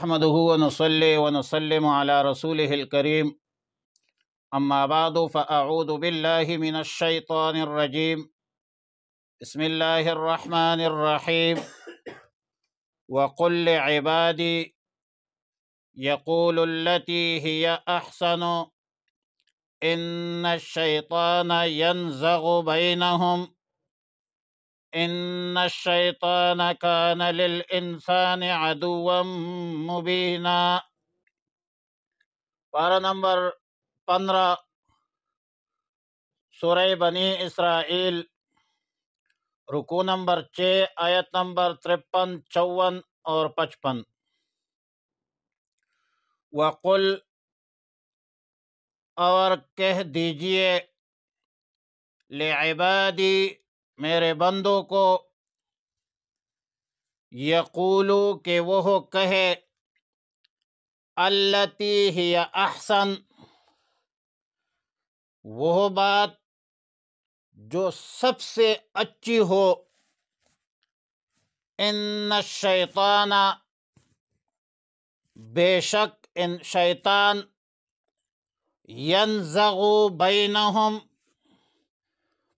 نحمده ونصلي ونسلم على رسوله الكريم أما بعد فأعوذ بالله من الشيطان الرجيم بسم الله الرحمن الرحيم وقل لعبادي يقول التي هي أحسن إن الشيطان ينزغ بينهم إن الشيطان كان للإنسان عدوا مبينا पारा नंबर पंद्रह सुरह बनी इसराइल रुकू नंबर छः आयत नंबर तिरपन चौवन और पचपन वकुल और कह दीजिए लेबादी میرے بندوں کو یقولو کہ وہ کہے ہی احسن وہ بات جو سب سے اچھی ہو ان الشیطان بے شک ان شیطان ینزغو بینہم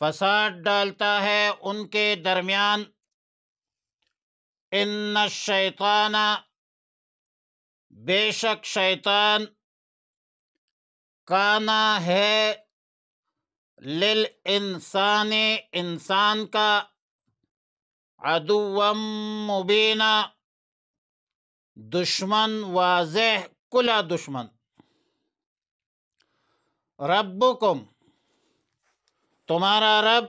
فساد ڈالتا ہے ان کے درمیان ان شیطان بے شک شیطان کانا ہے انسان کا مبینہ دشمن واضح کلا دشمن ربکم کم تمہارا رب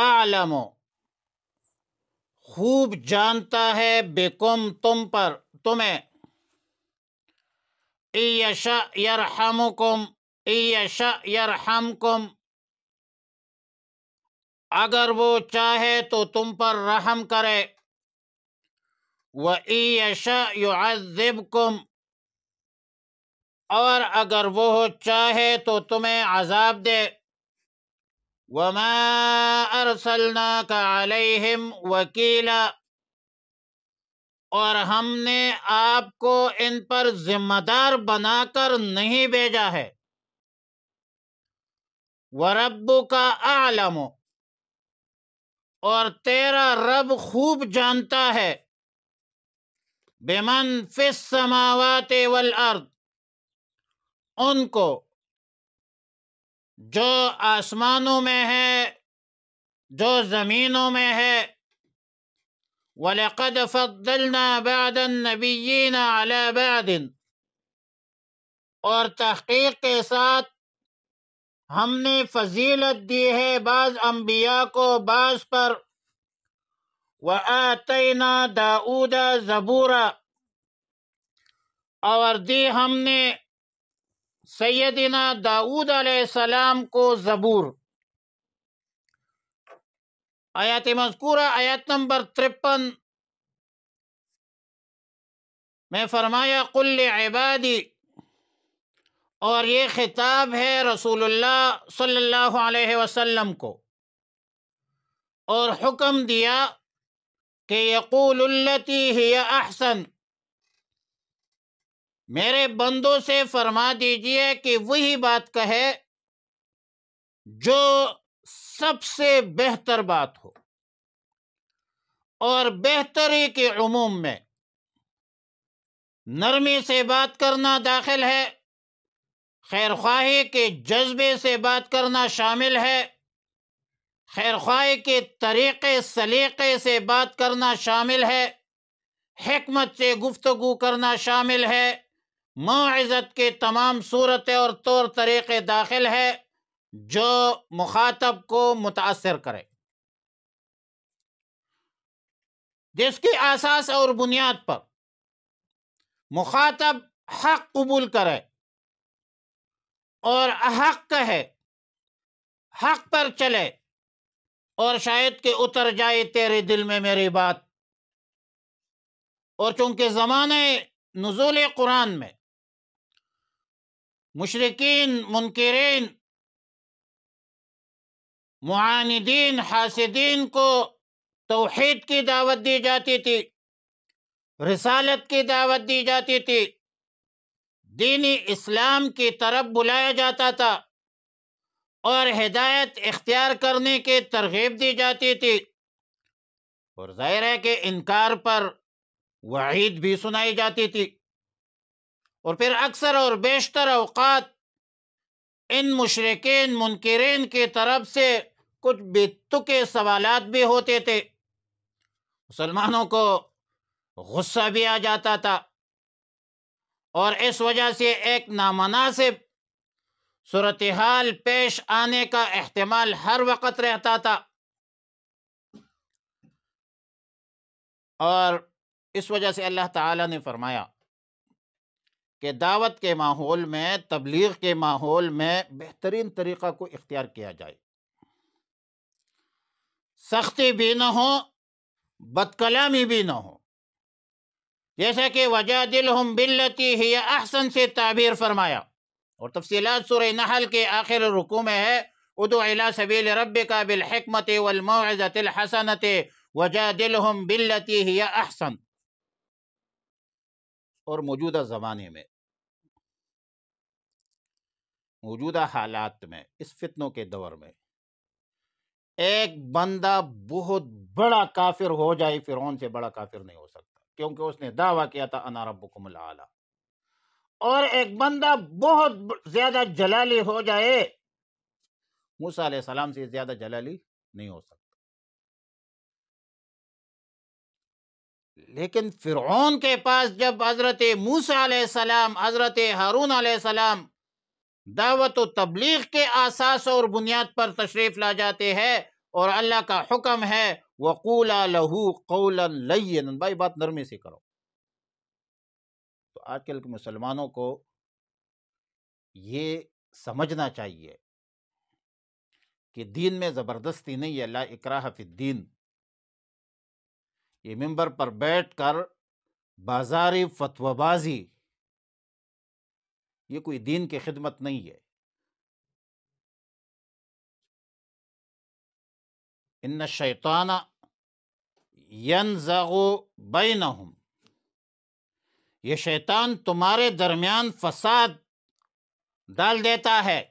عالم خوب جانتا ہے بیکم تم پر تمہیں ایشا یرحمکم ایشا یرحمکم اگر وہ چاہے تو تم پر رحم کرے وَإِيَّ شَأْ يُعَذِّبْكُمْ اور اگر وہ چاہے تو تمہیں عذاب دے وما ارسلناک علیہم وکیلا اور ہم نے آپ کو ان پر ذمہ دار بنا کر نہیں بھیجا ہے ورب کا عالم اور تیرا رب خوب جانتا ہے بمن فی السماوات والارض ان کو جو آسمانوں میں ہے جو زمینوں میں ہے وَلَقَدْ فَضَّلْنَا بَعْدَ النَّبِيِّينَ عَلَى بَعْدٍ اور تحقیق کے ساتھ ہم نے فضیلت دی ہے بعض انبیاء کو بعض پر وَآتَيْنَا دَعُودَ زَبُورَ اور دی ہم نے سیدنا داود علیہ السلام کو زبور آیات مذکورہ آیات نمبر ترپن میں فرمایا قل عبادی اور یہ خطاب ہے رسول اللہ صلی اللہ علیہ وسلم کو اور حکم دیا کہ یقول ہی احسن میرے بندوں سے فرما دیجئے کہ وہی بات کہے جو سب سے بہتر بات ہو اور بہتری کے عموم میں نرمی سے بات کرنا داخل ہے خیر خواہی کے جذبے سے بات کرنا شامل ہے خیر خواہ کے طریقے سلیقے سے بات کرنا شامل ہے حکمت سے گفتگو کرنا شامل ہے معزت کے تمام صورتیں اور طور طریقے داخل ہے جو مخاطب کو متاثر کرے جس کی اساس اور بنیاد پر مخاطب حق قبول کرے اور حق کہے حق پر چلے اور شاید کہ اتر جائے تیرے دل میں میری بات اور چونکہ زمانے نزول قرآن میں مشرقین منکرین معاندین حاسدین کو توحید کی دعوت دی جاتی تھی رسالت کی دعوت دی جاتی تھی دینی اسلام کی طرف بلایا جاتا تھا اور ہدایت اختیار کرنے کی ترغیب دی جاتی تھی اور ظاہر ہے کہ انکار پر وعید بھی سنائی جاتی تھی اور پھر اکثر اور بیشتر اوقات ان مشرقین منکرین کے طرف سے کچھ بے تکے سوالات بھی ہوتے تھے مسلمانوں کو غصہ بھی آ جاتا تھا اور اس وجہ سے ایک نامناسب صورتحال پیش آنے کا احتمال ہر وقت رہتا تھا اور اس وجہ سے اللہ تعالیٰ نے فرمایا کہ دعوت کے ماحول میں تبلیغ کے ماحول میں بہترین طریقہ کو اختیار کیا جائے سختی بھی نہ ہو بد کلامی بھی نہ ہو جیسا کہ وجہ دل ہم بلتی ہی احسن سے تعبیر فرمایا اور تفصیلات سورہ نحل کے آخر میں ہے سبیل رکوم بالحکمت حکمت الحسنت وجہ دل ہم بلتی احسن اور موجودہ زمانے میں موجودہ حالات میں اس فتنوں کے دور میں ایک بندہ بہت بڑا کافر ہو جائے فرعون سے بڑا کافر نہیں ہو سکتا کیونکہ اس نے دعویٰ کیا تھا انا ربکم العالی اور ایک بندہ بہت زیادہ جلالی ہو جائے موسیٰ علیہ السلام سے زیادہ جلالی نہیں ہو سکتا لیکن فرعون کے پاس جب حضرت موسیٰ علیہ السلام حضرت ہارون علیہ السلام دعوت و تبلیغ کے آساس اور بنیاد پر تشریف لا جاتے ہیں اور اللہ کا حکم ہے لَهُ قَوْلًا لَيِّنًا بھائی بات نرمی سے کرو تو آج کل کے مسلمانوں کو یہ سمجھنا چاہیے کہ دین میں زبردستی نہیں ہے لا اکراہ فی الدین یہ ممبر پر بیٹھ کر بازاری فتوہ بازی یہ کوئی دین کی خدمت نہیں ہے ان شیطانہ ینزغ بینہم یہ شیطان تمہارے درمیان فساد ڈال دیتا ہے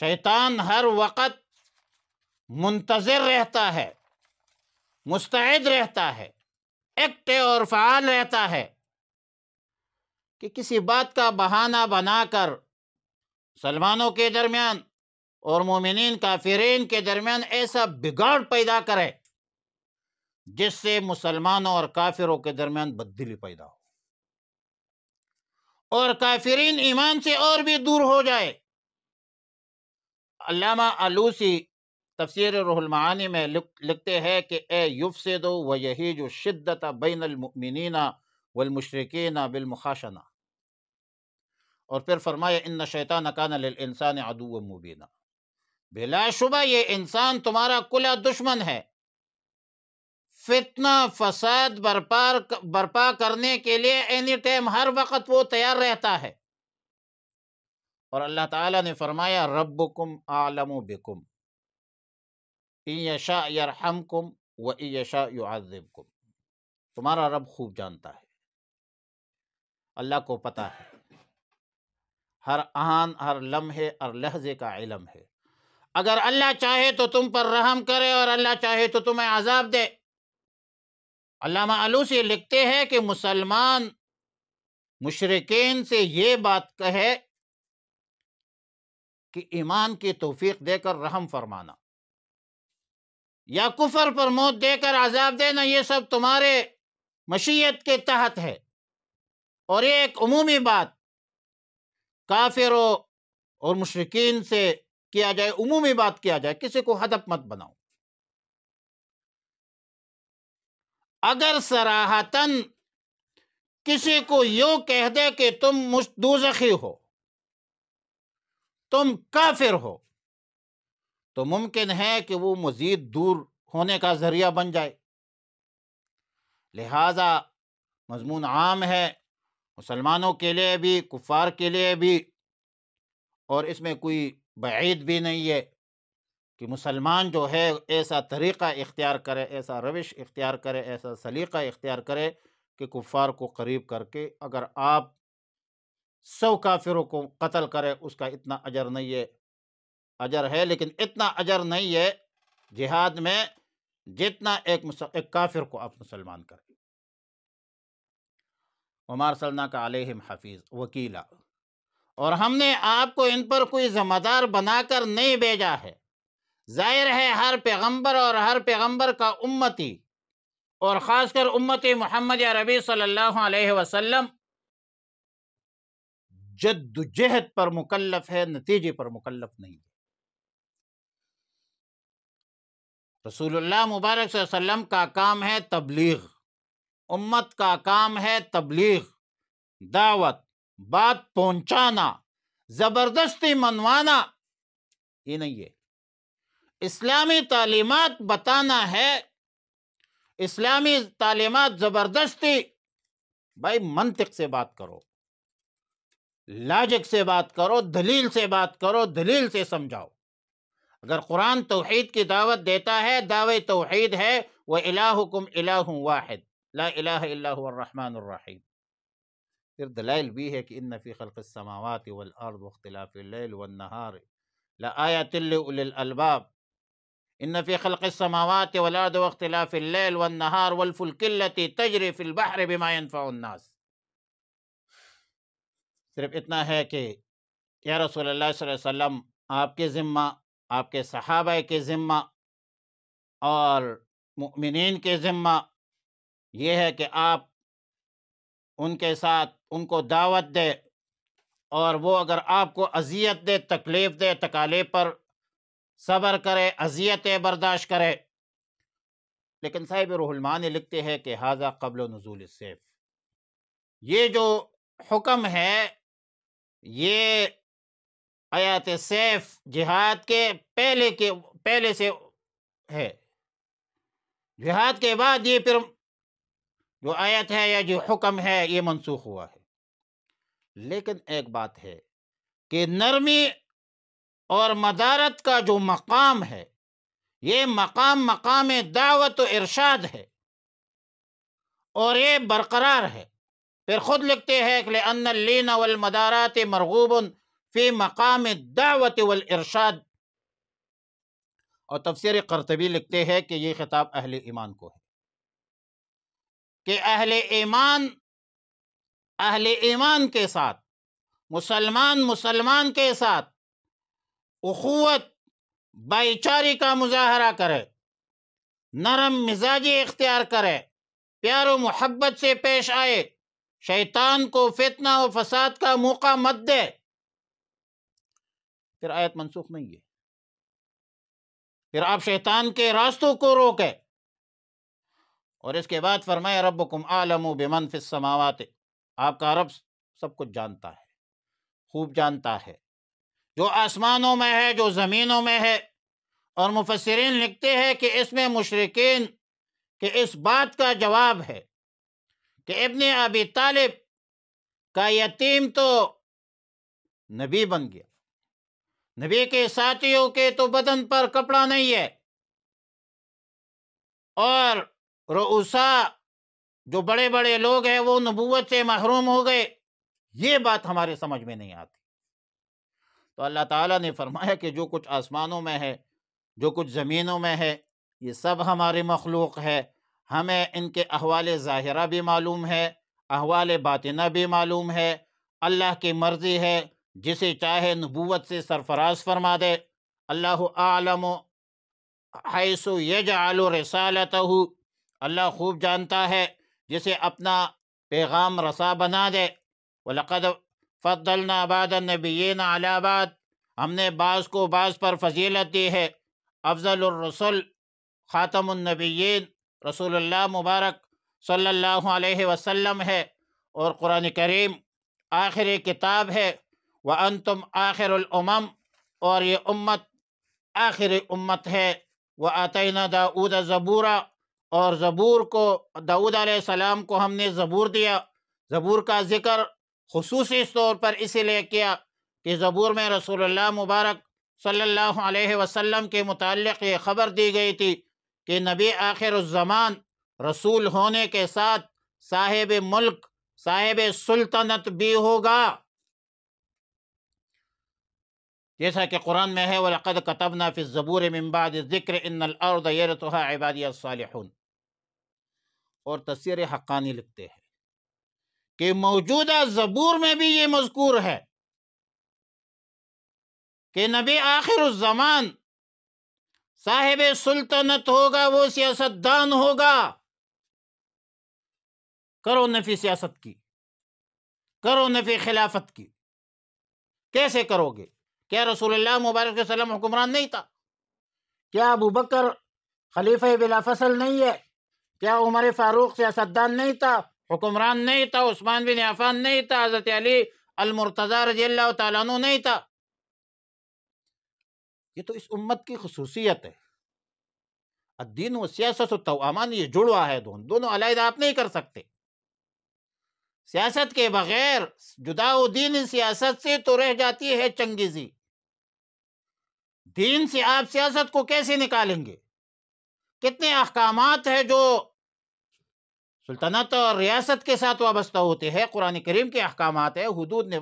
شیطان ہر وقت منتظر رہتا ہے مستعد رہتا ہے اور فعال رہتا ہے کہ کسی بات کا بہانہ بنا کر سلمانوں کے درمیان اور مومنین کافرین کے درمیان ایسا بگاڑ پیدا کرے جس سے مسلمانوں اور کافروں کے درمیان بدلی پیدا ہو اور کافرین ایمان سے اور بھی دور ہو جائے علامہ علوسی تفسیر روح المعانی میں لکھتے ہیں کہ اے یفسد و یہیج یہی جو شدت بین المؤمنین والمشرکین مشرقین بالمخاشنا اور پھر فرمایا ان شیطان للانسان عدو نکانا بلا شبہ یہ انسان تمہارا کلا دشمن ہے فتنہ فساد برپا کرنے کے لیے ہر وقت وہ تیار رہتا ہے اور اللہ تعالیٰ نے فرمایا ربکم اعلم عالم بکم یشا یرحم کم و یعذب کم تمہارا رب خوب جانتا ہے اللہ کو پتا ہے ہر آن ہر لمحے اور لہجے کا علم ہے اگر اللہ چاہے تو تم پر رحم کرے اور اللہ چاہے تو تمہیں عذاب دے علامہ آلو سے لکھتے ہیں کہ مسلمان مشرقین سے یہ بات کہے کہ ایمان کی توفیق دے کر رحم فرمانا یا کفر پر موت دے کر عذاب دینا یہ سب تمہارے مشیت کے تحت ہے اور یہ ایک عمومی بات کافروں اور مشرقین سے کیا جائے عمومی بات کیا جائے کسی کو ہدف مت بناؤ اگر سراحتاً کسی کو یوں کہہ دے کہ تم دوزخی ہو تم کافر ہو تو ممکن ہے کہ وہ مزید دور ہونے کا ذریعہ بن جائے لہٰذا مضمون عام ہے مسلمانوں کے لیے بھی کفار کے لیے بھی اور اس میں کوئی بعید بھی نہیں ہے کہ مسلمان جو ہے ایسا طریقہ اختیار کرے ایسا روش اختیار کرے ایسا سلیقہ اختیار کرے کہ کفار کو قریب کر کے اگر آپ سو کافروں کو قتل کرے اس کا اتنا اجر نہیں ہے اجر ہے لیکن اتنا اجر نہیں ہے جہاد میں جتنا ایک مس ایک کافر کو آپ مسلمان عمار صلی اللہ کا علیہ حفیظ وکیلہ اور ہم نے آپ کو ان پر کوئی ذمہ دار بنا کر نہیں بھیجا ہے ظاہر ہے ہر پیغمبر اور ہر پیغمبر کا امتی اور خاص کر امتی محمد عربی صلی اللہ علیہ وسلم جد جہد پر مکلف ہے نتیجے پر مکلف نہیں ہے رسول اللہ مبارک صلی اللہ علیہ وسلم کا کام ہے تبلیغ امت کا کام ہے تبلیغ دعوت بات پہنچانا زبردستی منوانا یہ نہیں ہے اسلامی تعلیمات بتانا ہے اسلامی تعلیمات زبردستی بھائی منطق سے بات کرو لاجک سے بات کرو دلیل سے بات کرو دلیل سے سمجھاؤ اگر قرآن توحید کی دعوت دیتا ہے دعوی توحید ہے وَإِلَاهُكُمْ إِلَاهُمْ وَاحِدْ لَا إِلَاهَ إِلَّهُ وَالرَّحْمَنُ الرَّحِيمُ پھر دلائل بھی ہے کہ اِنَّ فِي خَلْقِ السَّمَاوَاتِ وَالْأَرْضِ وَاخْتِلَافِ اللَّيْلِ وَالنَّهَارِ لَآيَةٍ لِّأُولِي الْأَلْبَابِ إِنَّ فِي خَلْقِ السَّمَاوَاتِ وَالْأَرْضِ وَاخْتِلَافِ اللَّيْلِ وَالنَّهَارِ وَالْفُلْكِ الَّتِي تَجْرِي فِي الْبَحْرِ بِمَا يَنفَعُ النَّاسِ صرف اتنا ہے کہ یا رسول اللہ صلی اللہ علیہ وسلم آپ کے ذمہ آپ کے صحابہ کے ذمہ اور مؤمنین کے ذمہ یہ ہے کہ آپ ان کے ساتھ ان کو دعوت دے اور وہ اگر آپ کو اذیت دے تکلیف دے تکالے پر صبر کرے اذیتیں برداشت کرے لیکن صاحب رحلان لکھتے ہیں کہ حاضہ قبل و نزول صیف یہ جو حکم ہے یہ آیات سیف جہاد کے پہلے کے پہلے سے ہے جہاد کے بعد یہ پھر جو آیت ہے یا جو حکم ہے یہ منسوخ ہوا ہے لیکن ایک بات ہے کہ نرمی اور مدارت کا جو مقام ہے یہ مقام مقام دعوت و ارشاد ہے اور یہ برقرار ہے پھر خود لکھتے ہیں کہ انََََََََََ الینول و المدارات مرغوبن فی مقام دعوت والارشاد اور تفسیر قرطبی لکھتے ہیں کہ یہ خطاب اہل ایمان کو ہے کہ اہل ایمان اہل ایمان کے ساتھ مسلمان مسلمان کے ساتھ اخوت بھائی چاری کا مظاہرہ کرے نرم مزاجی اختیار کرے پیار و محبت سے پیش آئے شیطان کو فتنہ و فساد کا موقع مت دے پھر آیت منسوخ نہیں ہے پھر آپ شیطان کے راستوں کو روکے اور اس کے بعد فرمائے ربکم کم عالم و السماوات آپ کا رب سب کچھ جانتا ہے خوب جانتا ہے جو آسمانوں میں ہے جو زمینوں میں ہے اور مفسرین لکھتے ہیں کہ اس میں مشرقین کہ اس بات کا جواب ہے کہ ابن ابی طالب کا یتیم تو نبی بن گیا نبی کے ساتھیوں کے تو بدن پر کپڑا نہیں ہے اور رؤوسا جو بڑے بڑے لوگ ہیں وہ نبوت سے محروم ہو گئے یہ بات ہمارے سمجھ میں نہیں آتی تو اللہ تعالیٰ نے فرمایا کہ جو کچھ آسمانوں میں ہے جو کچھ زمینوں میں ہے یہ سب ہمارے مخلوق ہے ہمیں ان کے احوال ظاہرہ بھی معلوم ہے احوال باطنہ بھی معلوم ہے اللہ کی مرضی ہے جسے چاہے نبوت سے سرفراز فرما دے اللہ عالم و یجعل رسالتہ اللہ خوب جانتا ہے جسے اپنا پیغام رسا بنا دے ولقد فضلنا بعد النبیین اللہ بعد ہم نے بعض کو بعض پر فضیلت دی ہے افضل الرسل خاتم النبیین رسول اللہ مبارک صلی اللہ علیہ وسلم ہے اور قرآن کریم آخر کتاب ہے وَأَنْتُمْ آخِرُ الْأُمَمْ اور یہ امت آخر امت ہے وہ دَعُودَ زَبُورَ اور زبور کو دعود علیہ السلام کو ہم نے زبور دیا زبور کا ذکر خصوصی طور پر اسی لیے کیا کہ زبور میں رسول اللہ مبارک صلی اللہ علیہ وسلم کے متعلق یہ خبر دی گئی تھی کہ نبی آخر الزمان رسول ہونے کے ساتھ صاحب ملک صاحب سلطنت بھی ہوگا جیسا کہ قرآن میں ہے وَلَقَدْ فِي الزَّبُورِ مِن بَعْدِ فبور ذکر الْأَرْضَ تو عِبَادِيَ الصَّالِحُونَ اور تصویر حقانی لکھتے ہیں کہ موجودہ زبور میں بھی یہ مذکور ہے کہ نبی آخر الزمان صاحب سلطنت ہوگا وہ سیاست دان ہوگا کرو نفی سیاست کی کرو نفی خلافت کی کیسے کرو گے کیا رسول اللہ مبارک علیہ وسلم حکمران نہیں تھا کیا ابو بکر خلیفہ بلا فصل نہیں ہے کیا عمر فاروق سیاستدان نہیں تھا حکمران نہیں تھا عثمان بن عفان نہیں تھا حضرت علی المرتضی رضی اللہ تعالیٰ نہیں تھا یہ تو اس امت کی خصوصیت ہے الدین و سیاست و توامان یہ جڑوا ہے دونوں علیحدہ آپ نہیں کر سکتے سیاست کے بغیر جدا و دین سیاست سے تو رہ جاتی ہے چنگیزی دین سے آپ سیاست کو کیسے نکالیں گے کتنے احکامات ہیں جو سلطنت اور ریاست کے ساتھ وابستہ ہوتے ہیں قرآن کریم کے احکامات ہیں حدود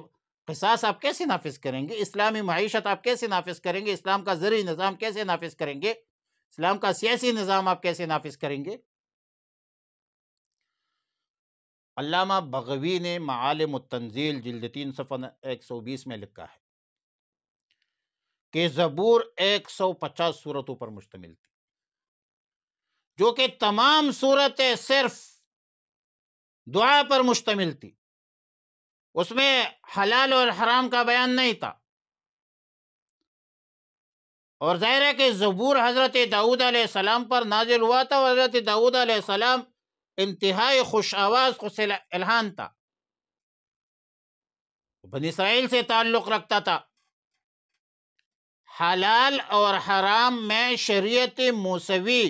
قصاص آپ کیسے نافذ کریں گے اسلامی معیشت آپ کیسے نافذ کریں گے اسلام کا زرعی نظام کیسے نافذ کریں گے اسلام کا سیاسی نظام آپ کیسے نافذ کریں گے علامہ بغوی نے معالم التنزیل صفحہ ایک سو بیس میں لکھا ہے کہ زبور ایک سو پچاس صورتوں پر مشتمل تھی جو کہ تمام صورتیں صرف دعا پر مشتمل تھی اس میں حلال اور حرام کا بیان نہیں تھا اور ظاہر ہے کہ زبور حضرت دعود علیہ السلام پر نازل ہوا تھا اور حضرت دعود علیہ السلام انتہائی خوش آواز خوش الہان تھا بن اسرائیل سے تعلق رکھتا تھا حلال اور حرام میں شریعت موسوی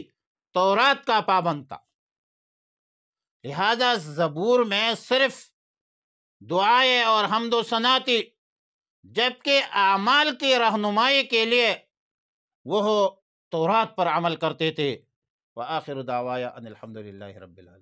تورات کا پابند تھا لہذا زبور میں صرف دعائیں اور حمد و سناتی جبکہ اعمال کی رہنمائی کے لیے وہ تورات پر عمل کرتے تھے وآخر بآرداوا ان الحمدللہ رب العالمین